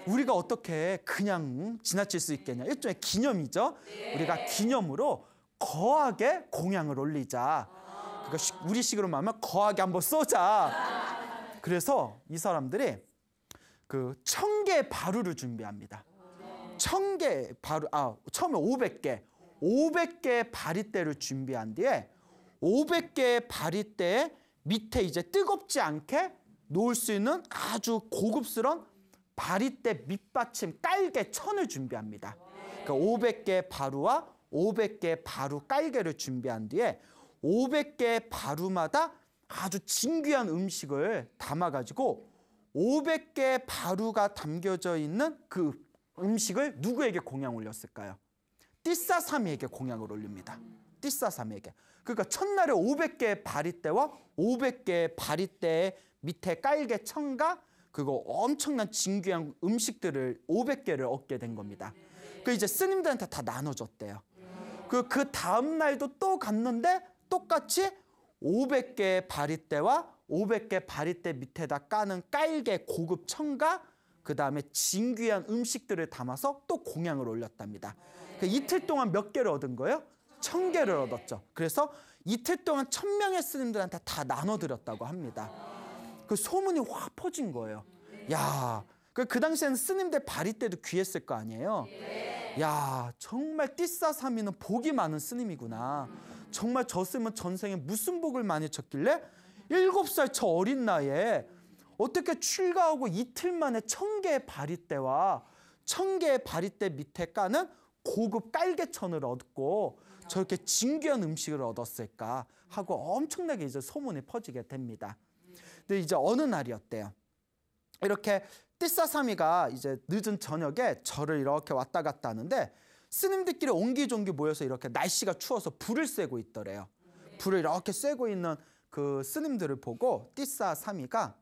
우리가 어떻게 그냥 지나칠 수 있겠냐. 일종의 기념이죠. 우리가 기념으로 거하게 공양을 올리자. 그러니까 우리식으로 말하면 거하게 한번 쏘자. 그래서 이 사람들이 그 청개 바루를 준비합니다. 천개 바로 아 처음에 오백 개 오백 개의 바리대를 준비한 뒤에 5 0 0 개의 바리대 밑에 이제 뜨겁지 않게 놓을 수 있는 아주 고급스러운 바리대 밑받침 깔개 천을 준비합니다. 그러니까 500개의 바루와 500개의 바루 깔개를 준비한 뒤에 500개의 바루마다 아주 진귀한 음식을 담아가지고 500개의 바루가 담겨져 있는 그 음식을 누구에게 공양 올렸을까요? 띠사사미에게 공양을 올립니다. 띠사사미에게. 그러니까 첫날에 500개의 바리떼와 500개의 바리떼의 밑에 깔개 청과 그거 엄청난 진귀한 음식들을 500개를 얻게 된 겁니다. 그 이제 스님들한테 다 나눠줬대요. 그, 그 다음 날도 또 갔는데 똑같이 500개의 바리떼와 500개 바리떼 밑에다 까는 깔개 고급 청과 그 다음에 진귀한 음식들을 담아서 또 공양을 올렸답니다. 그 이틀 동안 몇 개를 얻은 거예요? 천 개를 얻었죠. 그래서 이틀 동안 천 명의 스님들한테 다 나눠드렸다고 합니다. 그 소문이 확 퍼진 거예요. 야, 그, 그 당시에는 스님들 발휘때도 귀했을 거 아니에요? 야, 정말 띠싸삼이는 복이 많은 스님이구나. 정말 저 스님은 전생에 무슨 복을 많이 쳤길래 일곱 살 저 어린 나이에 어떻게 출가하고 이틀 만에 천 개의 바리떼와 천 개의 바리떼 밑에 까는 고급 깔개천을 얻고 저렇게 진귀한 음식을 얻었을까 하고 엄청나게 이제 소문이 퍼지게 됩니다. 근데 이제 어느 날이었대요. 이렇게 띠사사미가 이제 늦은 저녁에 절을 이렇게 왔다 갔다 하는데 스님들끼리 옹기종기 모여서 이렇게 날씨가 추워서 불을 쐬고 있더래요. 불을 이렇게 쐬고 있는 그 스님들을 보고 띠사사미가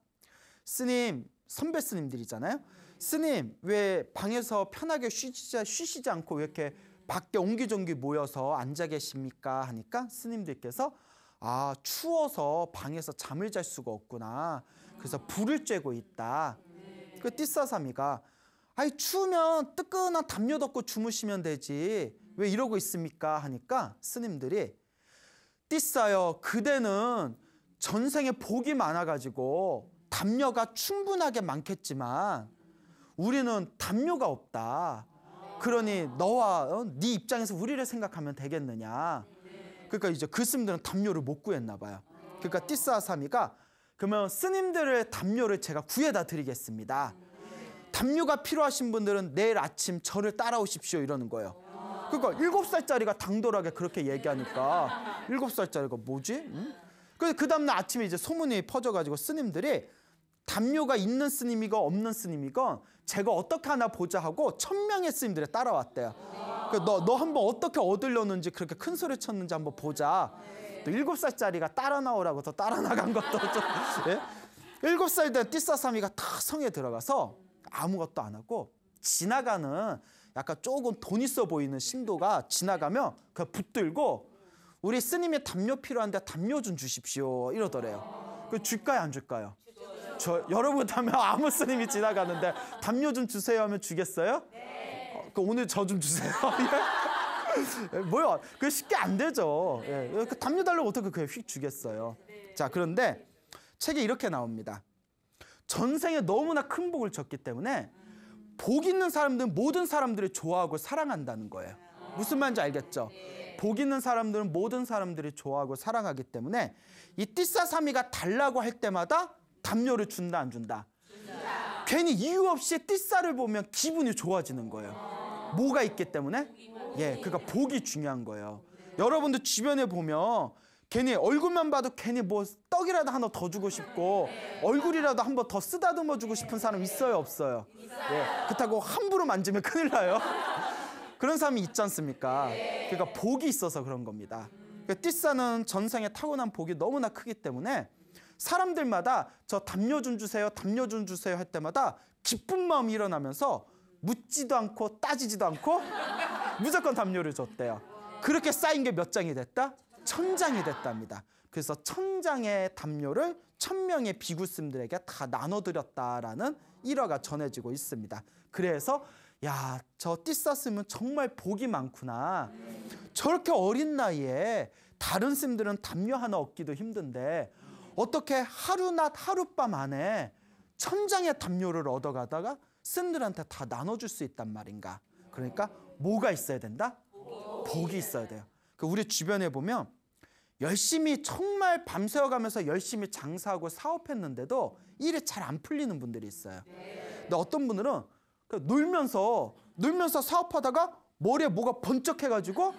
스님, 선배 스님들이잖아요. 스님, 왜 방에서 편하게 쉬시지, 쉬시지 않고 이렇게 밖에 옹기종기 모여서 앉아 계십니까? 하니까 스님들께서 아, 추워서 방에서 잠을 잘 수가 없구나. 그래서 불을 쬐고 있다. 그 띠싸사미가 아이 추우면 뜨끈한 담요 덮고 주무시면 되지 왜 이러고 있습니까 하니까 스님들이 띠싸요 그대는 전생에 복이 많아가지고 담요가 충분하게 많겠지만 우리는 담요가 없다. 그러니 너와 어, 네 입장에서 우리를 생각하면 되겠느냐. 그러니까 이제 그 스님들은 담요를 못 구했나 봐요. 그러니까 띠사사미가 그러면 스님들의 담요를 제가 구해다 드리겠습니다. 담요가 필요하신 분들은 내일 아침 저를 따라오십시오 이러는 거예요. 그러니까 일곱 살짜리가 당돌하게 그렇게 얘기하니까 일곱 살짜리가 뭐지? 응? 그그 그 다음날 아침에 이제 소문이 퍼져가지고 스님들이 담요가 있는 스님이고 없는 스님이고 제가 어떻게 하나 보자 하고 천명의 스님들이 따라왔대요. 그 너, 너 한번 어떻게 얻으려는지 그렇게 큰 소리 쳤는지 한번 보자. 또 일곱 살짜리가 따라 나오라고 더 따라 나간 것도 예? 일곱 살 된 띠싸사미가 다 성에 들어가서 아무것도 안 하고 지나가는 약간 조금 돈 있어 보이는 신도가 지나가면 그 붙들고 우리 스님의 담요 필요한데 담요 좀 주십시오 이러더래요. 그 줄까요 안 줄까요? 저 여러분 타면 아무스님이 지나가는데 담요 좀 주세요 하면 주겠어요? 네. 어, 그 오늘 저 좀 주세요. 예. 예, 뭐야? 그 쉽게 안 되죠. 네. 예. 그 담요 달라고 어떻게 그냥 휙 주겠어요? 네. 자 그런데 책에 이렇게 나옵니다. 전생에 너무나 큰 복을 줬기 때문에 복 있는 사람들은 모든 사람들을 좋아하고 사랑한다는 거예요. 무슨 말인지 알겠죠? 복 있는 사람들은 모든 사람들이 좋아하고 사랑하기 때문에 이 띠싸사미가 달라고 할 때마다 담요를 준다 안 준다? 준다. 괜히 이유 없이 띠살을 보면 기분이 좋아지는 거예요. 아 뭐가 있기 때문에? 복이 예, 그러니까 복이 중요한 거예요. 네. 여러분들 주변에 보면 괜히 얼굴만 봐도 괜히 뭐 떡이라도 하나 더 주고 싶고 네. 얼굴이라도 한 번 더 쓰다듬어 주고 싶은 사람 있어요, 없어요? 있어요. 예, 그렇다고 함부로 만지면 큰일 나요. 그런 사람이 있지 않습니까? 네. 그러니까 복이 있어서 그런 겁니다. 그러니까 띠싸는 전생에 타고난 복이 너무나 크기 때문에 사람들마다 저 담요 좀 주세요, 담요 좀 주세요 할 때마다 기쁜 마음이 일어나면서 묻지도 않고 따지지도 않고 무조건 담요를 줬대요. 그렇게 쌓인 게 몇 장이 됐다? 천 장이 됐답니다. 그래서 천 장의 담요를 천 명의 비구슴들에게 다 나눠드렸다라는 일화가 전해지고 있습니다. 그래서 야, 저 띠싸슴은 정말 복이 많구나. 저렇게 어린 나이에 다른 쌤들은 담요 하나 얻기도 힘든데 어떻게 하루낮 하룻밤 안에 천장의 담요를 얻어가다가 스들한테다 나눠줄 수 있단 말인가. 그러니까 뭐가 있어야 된다? 복이 있어야 돼요. 그 우리 주변에 보면 열심히 정말 밤새워가면서 열심히 장사하고 사업했는데도 일이 잘 안 풀리는 분들이 있어요. 근데 어떤 분들은 그 놀면서 놀면서 사업하다가 머리에 뭐가 번쩍해가지고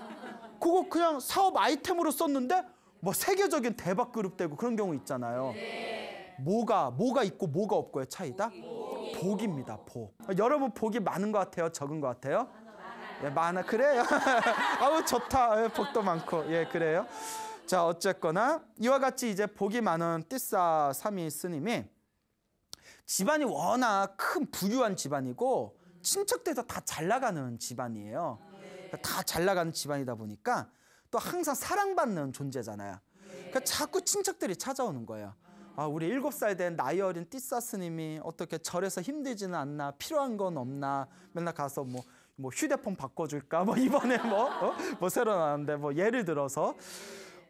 그거 그냥 사업 아이템으로 썼는데 뭐 세계적인 대박 그룹 되고 그런 경우 있잖아요. 네. 뭐가 뭐가 있고 뭐가 없고의 차이다. 복이. 복입니다. 복. 여러분 복이 많은 것 같아요. 적은 것 같아요. 많아요. 예, 많아 그래요. 아우 좋다. 예, 복도 많고 예 그래요. 자 어쨌거나 이와 같이 이제 복이 많은 띠싸 삼위 스님이 집안이 워낙 큰 부유한 집안이고 친척들도 다 잘 나가는 집안이에요. 다 잘 나가는 집안이다 보니까 또 항상 사랑받는 존재잖아요. 그러니까 자꾸 친척들이 찾아오는 거예요. 아, 우리 일곱 살 된 나이 어린 띠싸 스님이 어떻게 절에서 힘들지는 않나, 필요한 건 없나, 맨날 가서 뭐, 뭐 휴대폰 바꿔줄까, 뭐 이번에 뭐, 어? 뭐 새로 나왔는데 뭐 예를 들어서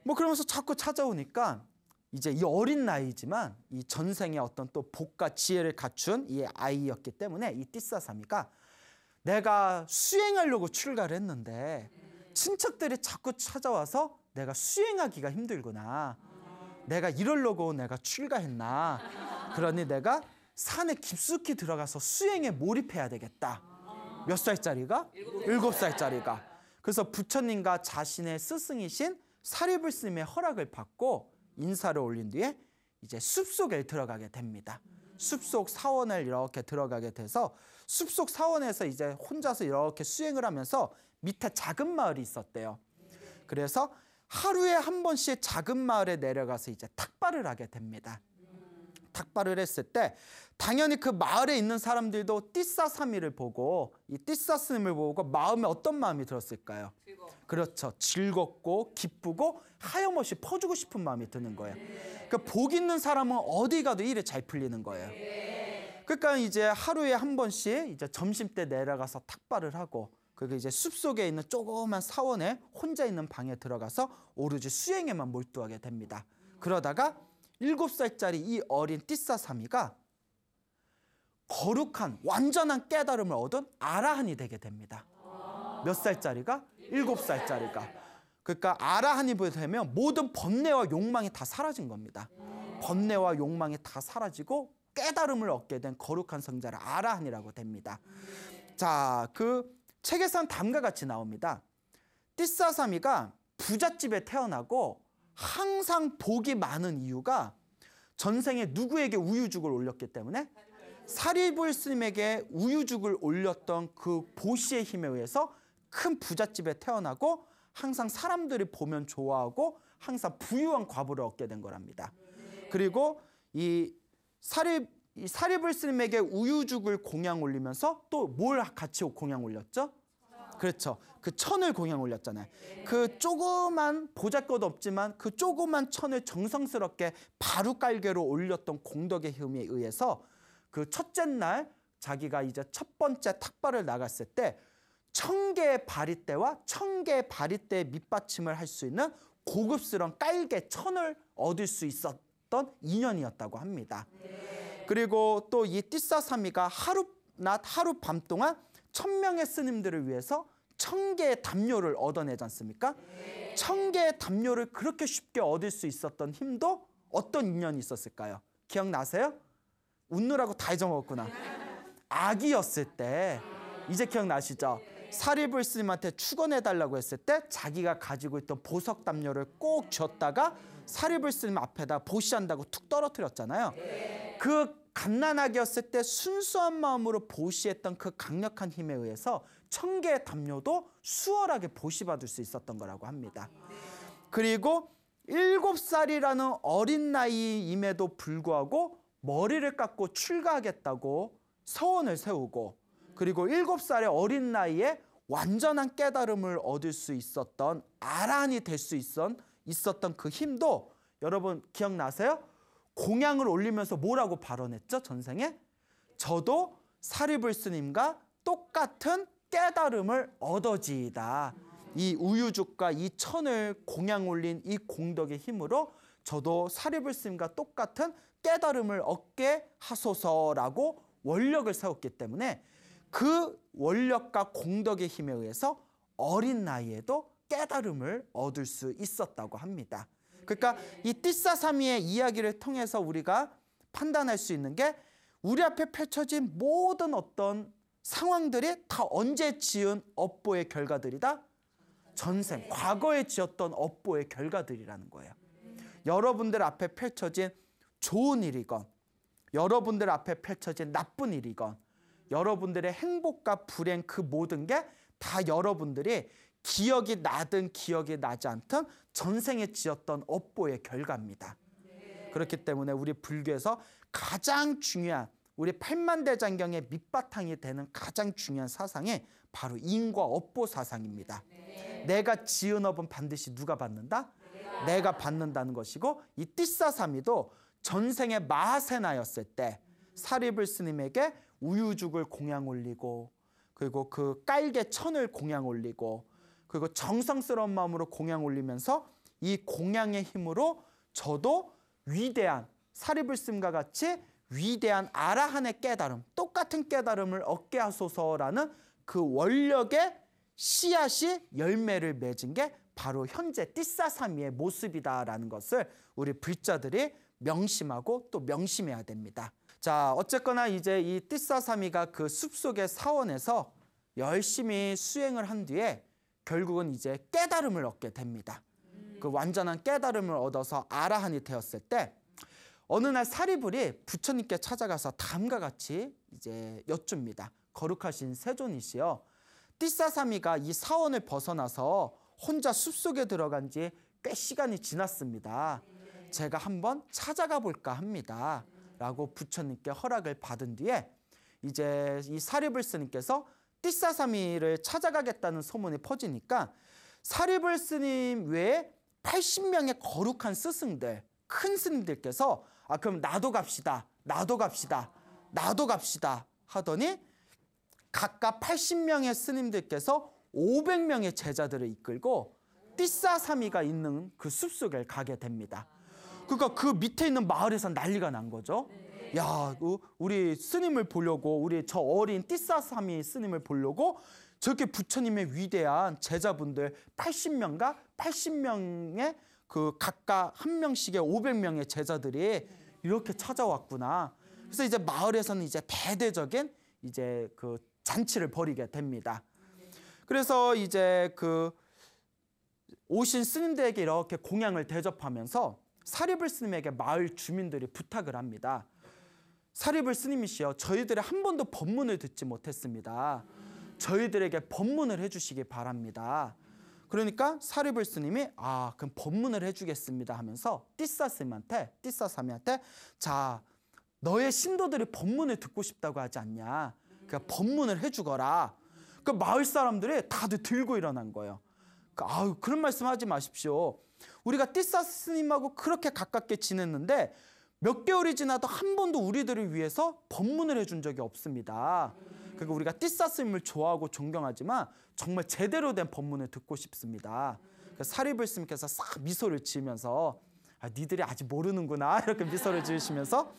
뭐 그러면서 자꾸 찾아오니까 이제 이 어린 나이지만 이 전생의 어떤 또 복과 지혜를 갖춘 이 아이였기 때문에 이 띠싸 사미가 내가 수행하려고 출가를 했는데 친척들이 자꾸 찾아와서 내가 수행하기가 힘들구나. 내가 이럴려고 내가 출가했나. 그러니 내가 산에 깊숙이 들어가서 수행에 몰입해야 되겠다. 몇 살짜리가? 일곱 살짜리가. 그래서 부처님과 자신의 스승이신 사리불스님의 허락을 받고 인사를 올린 뒤에 이제 숲속에 들어가게 됩니다. 숲속 사원을 이렇게 들어가게 돼서 숲속 사원에서 이제 혼자서 이렇게 수행을 하면서 밑에 작은 마을이 있었대요. 그래서 하루에 한 번씩 작은 마을에 내려가서 이제 탁발을 하게 됩니다. 탁발을 했을 때 당연히 그 마을에 있는 사람들도 띠싸삼이를 보고 이띠싸스을 보고 마음에 어떤 마음이 들었을까요? 즐거워. 그렇죠. 즐겁고 기쁘고 하염없이 퍼주고 싶은 마음이 드는 거예요. 네. 그러니까 그복 있는 사람은 어디 가도 일이 잘 풀리는 거예요. 네. 그러니까 이제 하루에 한 번씩 이제 점심 때 내려가서 탁발을 하고 그게 이제 숲속에 있는 조그만 사원에 혼자 있는 방에 들어가서 오로지 수행에만 몰두하게 됩니다. 그러다가 일 살짜리이 어린 띠사사미가 거룩한 완전한 깨달음을 얻은 아라한이 되게 됩니다. 몇 살짜리가? 일 살짜리가. 그러니까 아라한이 되면 모든 번뇌와 욕망이 다 사라진 겁니다. 번뇌와 욕망이 다 사라지고 깨달음을 얻게 된 거룩한 성자를 아라한이라고 됩니다. 자, 그 책에선 담과 같이 나옵니다. 띠사사미가 부잣집에 태어나고 항상 복이 많은 이유가 전생에 누구에게 우유죽을 올렸기 때문에 사리불스님에게 우유죽을 올렸던 그 보시의 힘에 의해서 큰 부잣집에 태어나고 항상 사람들이 보면 좋아하고 항상 부유한 과부를 얻게 된 거랍니다. 그리고 이 사리 이 사리불스님에게 우유죽을 공양 올리면서 또 뭘 같이 공양 올렸죠? 그렇죠. 그 천을 공양 올렸잖아요. 그 조그만 보잘것 없지만 그 조그만 천을 정성스럽게 바로 깔개로 올렸던 공덕의 힘에 의해서 그 첫째 날 자기가 이제 첫 번째 탁발을 나갔을 때천 개의 바리떼와 천 개의 바리떼의 밑받침을 할 수 있는 고급스러운 깔개 천을 얻을 수 있었던 인연이었다고 합니다. 네. 그리고 또 이 띠사사미가 하루 낮 하루 밤 동안 천명의 스님들을 위해서 천개의 담요를 얻어내지 않습니까? 천개의 담요를 그렇게 쉽게 얻을 수 있었던 힘도 어떤 인연이 있었을까요? 기억나세요? 웃느라고 다 잊어먹었구나. 아기였을 때 이제 기억나시죠? 사립을 스님한테 축원해달라고 했을 때 자기가 가지고 있던 보석 담요를 꼭쥐다가 사립을 스님 앞에다 보시한다고 툭 떨어뜨렸잖아요. 그 갓난아기였을 때 순수한 마음으로 보시했던 그 강력한 힘에 의해서 천 개의 담요도 수월하게 보시받을 수 있었던 거라고 합니다. 그리고 일곱 살이라는 어린 나이임에도 불구하고 머리를 깎고 출가하겠다고 서원을 세우고 그리고 일곱 살의 어린 나이에 완전한 깨달음을 얻을 수 있었던 아란이 될 수 있었던 그 힘도 여러분 기억나세요? 공양을 올리면서 뭐라고 발언했죠? 전생에 저도 사리불스님과 똑같은 깨달음을 얻어지이다. 이 우유죽과 이 천을 공양 올린 이 공덕의 힘으로 저도 사리불스님과 똑같은 깨달음을 얻게 하소서라고 원력을 세웠기 때문에 그 원력과 공덕의 힘에 의해서 어린 나이에도 깨달음을 얻을 수 있었다고 합니다. 그러니까 이띠사삼이의 이야기를 통해서 우리가 판단할 수 있는 게 우리 앞에 펼쳐진 모든 어떤 상황들이 다 언제 지은 업보의 결과들이다? 전생, 과거에 지었던 업보의 결과들이라는 거예요. 여러분들 앞에 펼쳐진 좋은 일이건 여러분들 앞에 펼쳐진 나쁜 일이건 여러분들의 행복과 불행 그 모든 게 다 여러분들이 기억이 나든 기억이 나지 않든 전생에 지었던 업보의 결과입니다. 그렇기 때문에 우리 불교에서 가장 중요한 우리 팔만대장경의 밑바탕이 되는 가장 중요한 사상이 바로 인과 업보 사상입니다. 네. 내가 지은 업은 반드시 누가 받는다? 내가, 내가 받는다는 것이고 이 띠사삼이도 전생에 마세나였을때 사리불 스님에게 우유죽을 공양 올리고 그리고 그 깔개 천을 공양 올리고 그리고 정성스러운 마음으로 공양 올리면서 이 공양의 힘으로 저도 위대한 사리불씀과 같이 위대한 아라한의 깨달음, 똑같은 깨달음을 얻게 하소서라는 그 원력의 씨앗이 열매를 맺은 게 바로 현재 띠사삼이의 모습이다라는 것을 우리 불자들이 명심하고 또 명심해야 됩니다. 자, 어쨌거나 이제 이띠사삼이가그 숲속의 사원에서 열심히 수행을 한 뒤에 결국은 이제 깨달음을 얻게 됩니다. 그 완전한 깨달음을 얻어서 아라한이 되었을 때 어느 날 사리불이 부처님께 찾아가서 다과 같이 이제 여쭙니다. 거룩하신 세존이시여 띠사사미가 이 사원을 벗어나서 혼자 숲속에 들어간 지 꽤 시간이 지났습니다. 제가 한번 찾아가 볼까 합니다. 라고 부처님께 허락을 받은 뒤에 이제 이 사리불스님께서 띠사사미를 찾아가겠다는 소문이 퍼지니까 사리불 스님 외에 80명의 거룩한 스승들, 큰 스님들께서 아 그럼 나도 갑시다, 나도 갑시다, 나도 갑시다 하더니 각각 80명의 스님들께서 500명의 제자들을 이끌고 띠사사미가 있는 그 숲속을 가게 됩니다. 그러니까 그 밑에 있는 마을에서 난리가 난 거죠. 야, 그 우리 스님을 보려고 우리 저 어린 띠사삼이 스님을 보려고 저렇게 부처님의 위대한 제자분들 80명과 80명의 그 각각 한 명씩의 500명의 제자들이 이렇게 찾아왔구나. 그래서 이제 마을에서는 이제 대대적인 이제 그 잔치를 벌이게 됩니다. 그래서 이제 그 오신 스님들에게 이렇게 공양을 대접하면서 사립을 스님에게 마을 주민들이 부탁을 합니다. 사립을 스님이시여 저희들의 한 번도 법문을 듣지 못했습니다. 저희들에게 법문을 해주시기 바랍니다. 그러니까 사립을 스님이 아 그럼 법문을 해주겠습니다 하면서 띠싸 스님한테 띠싸 사미한테 자 너의 신도들이 법문을 듣고 싶다고 하지 않냐 그 법문을 해주거라. 그 마을 사람들이 다들 들고 일어난 거예요. 그 아유 그런 말씀하지 마십시오. 우리가 띠싸 스님하고 그렇게 가깝게 지냈는데 몇 개월이 지나도 한 번도 우리들을 위해서 법문을 해준 적이 없습니다. 그러니 우리가 띠사스을 좋아하고 존경하지만 정말 제대로 된 법문을 듣고 싶습니다. 그러니까 사리불스님께서 싹 미소를 지으면서 아, 니들이 아직 모르는구나 이렇게 미소를 지으시면서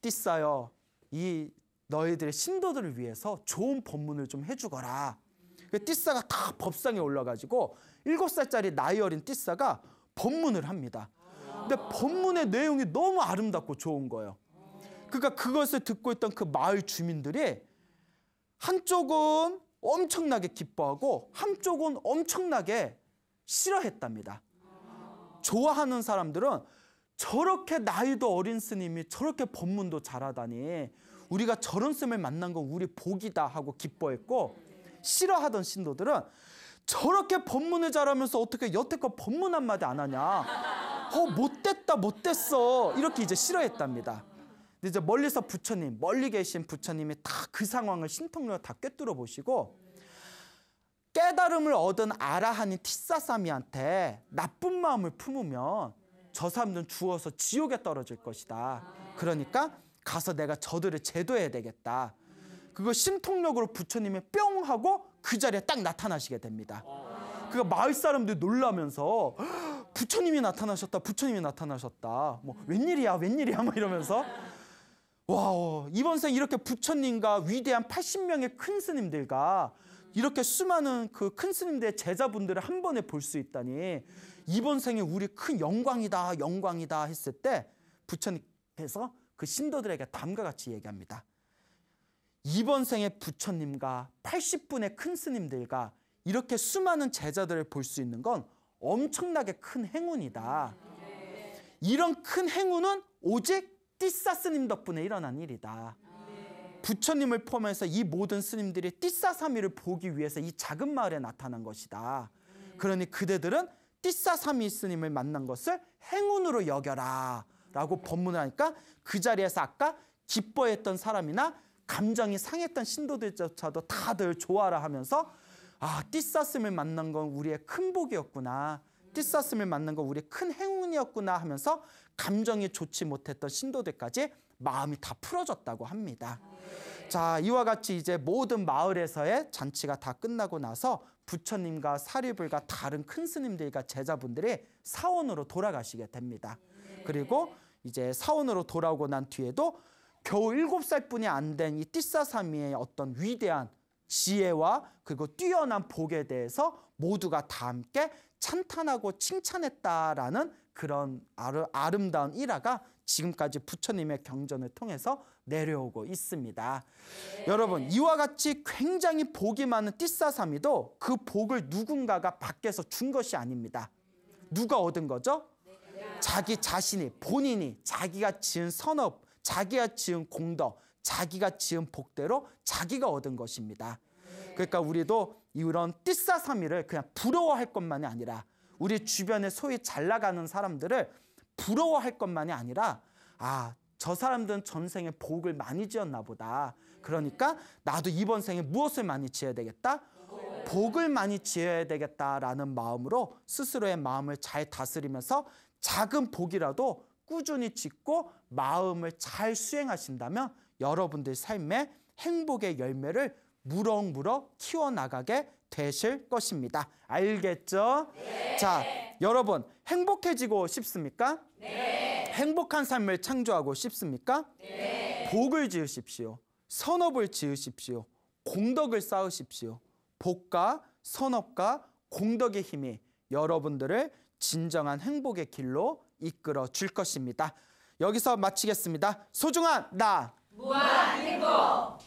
띠싸여 이 너희들의 신도들을 위해서 좋은 법문을 좀 해주거라. 그러니까 띠싸가 다 법상에 올라가지고 일 살짜리 나이 어린 띠싸가 법문을 합니다. 근데 본문의 내용이 너무 아름답고 좋은 거예요. 그러니까 그것을 듣고 있던 그 마을 주민들이 한쪽은 엄청나게 기뻐하고 한쪽은 엄청나게 싫어했답니다. 좋아하는 사람들은 저렇게 나이도 어린 스님이 저렇게 법문도 잘하다니 우리가 저런 스님을 만난 건 우리 복이다 하고 기뻐했고 싫어하던 신도들은 저렇게 법문을 잘하면서 어떻게 여태껏 법문 한마디 안 하냐 어, 못됐다, 못됐어. 이렇게 이제 싫어했답니다. 근데 이제 멀리서 부처님, 멀리 계신 부처님이 다 그 상황을 신통로 다 꿰뚫어 보시고 깨달음을 얻은 아라한이 티사사미한테 나쁜 마음을 품으면 저 사람들은 죽어서 지옥에 떨어질 것이다. 그러니까 가서 내가 저들을 제도해야 되겠다. 그거 신통력으로 부처님이 뿅 하고 그 자리에 딱 나타나시게 됩니다. 그 마을 사람들이 놀라면서 부처님이 나타나셨다, 부처님이 나타나셨다. 뭐 음. 웬일이야, 웬일이야, 막 이러면서. 와, 이번 생 이렇게 부처님과 위대한 80명의 큰 스님들과 이렇게 수많은 그 큰 스님들의 제자분들을 한 번에 볼 수 있다니 이번 생에 우리 큰 영광이다, 영광이다 했을 때 부처님께서 그 신도들에게 다과 같이 얘기합니다. 이번 생에 부처님과 80분의 큰 스님들과 이렇게 수많은 제자들을 볼 수 있는 건 엄청나게 큰 행운이다. 이런 큰 행운은 오직 띠싸 스님 덕분에 일어난 일이다. 부처님을 포함해서 이 모든 스님들이 띠싸사미를 보기 위해서 이 작은 마을에 나타난 것이다. 그러니 그대들은 띠싸사미 스님을 만난 것을 행운으로 여겨라 라고 법문을 하니까 그 자리에서 아까 기뻐했던 사람이나 감정이 상했던 신도들조차도 다들 좋아라 하면서 아, 띠사슴을 만난 건 우리의 큰 복이었구나. 띠사슴을 만난 건 우리의 큰 행운이었구나 하면서 감정이 좋지 못했던 신도들까지 마음이 다 풀어졌다고 합니다. 자, 이와 같이 이제 모든 마을에서의 잔치가 다 끝나고 나서 부처님과 사리불과 다른 큰 스님들과 제자분들이 사원으로 돌아가시게 됩니다. 그리고 이제 사원으로 돌아오고 난 뒤에도 겨우 7살 뿐이 안 된 이띠사삼이의 어떤 위대한 지혜와 그리고 뛰어난 복에 대해서 모두가 다 함께 찬탄하고 칭찬했다라는 그런 아름다운 일화가 지금까지 부처님의 경전을 통해서 내려오고 있습니다. 네. 여러분 이와 같이 굉장히 복이 많은 띠싸삼이도 그 복을 누군가가 밖에서 준 것이 아닙니다. 누가 얻은 거죠? 네. 자기 자신이 본인이 자기가 지은 선업, 자기가 지은 공덕, 자기가 지은 복대로 자기가 얻은 것입니다. 그러니까 우리도 이런 띠싸삼이를 그냥 부러워할 것만이 아니라 우리 주변에 소위 잘 나가는 사람들을 부러워할 것만이 아니라 아, 저 사람들은 전생에 복을 많이 지었나 보다. 그러니까 나도 이번 생에 무엇을 많이 지어야 되겠다? 복을 많이 지어야 되겠다라는 마음으로 스스로의 마음을 잘 다스리면서 작은 복이라도 꾸준히 짓고 마음을 잘 수행하신다면 여러분들 삶의 행복의 열매를 무럭무럭 키워나가게 되실 것입니다. 알겠죠? 네. 자, 여러분 행복해지고 싶습니까? 네. 행복한 삶을 창조하고 싶습니까? 네. 복을 지으십시오. 선업을 지으십시오. 공덕을 쌓으십시오. 복과 선업과 공덕의 힘이 여러분들을 진정한 행복의 길로 이끌어 줄 것입니다. 여기서 마치겠습니다. 소중한 나 무한 행복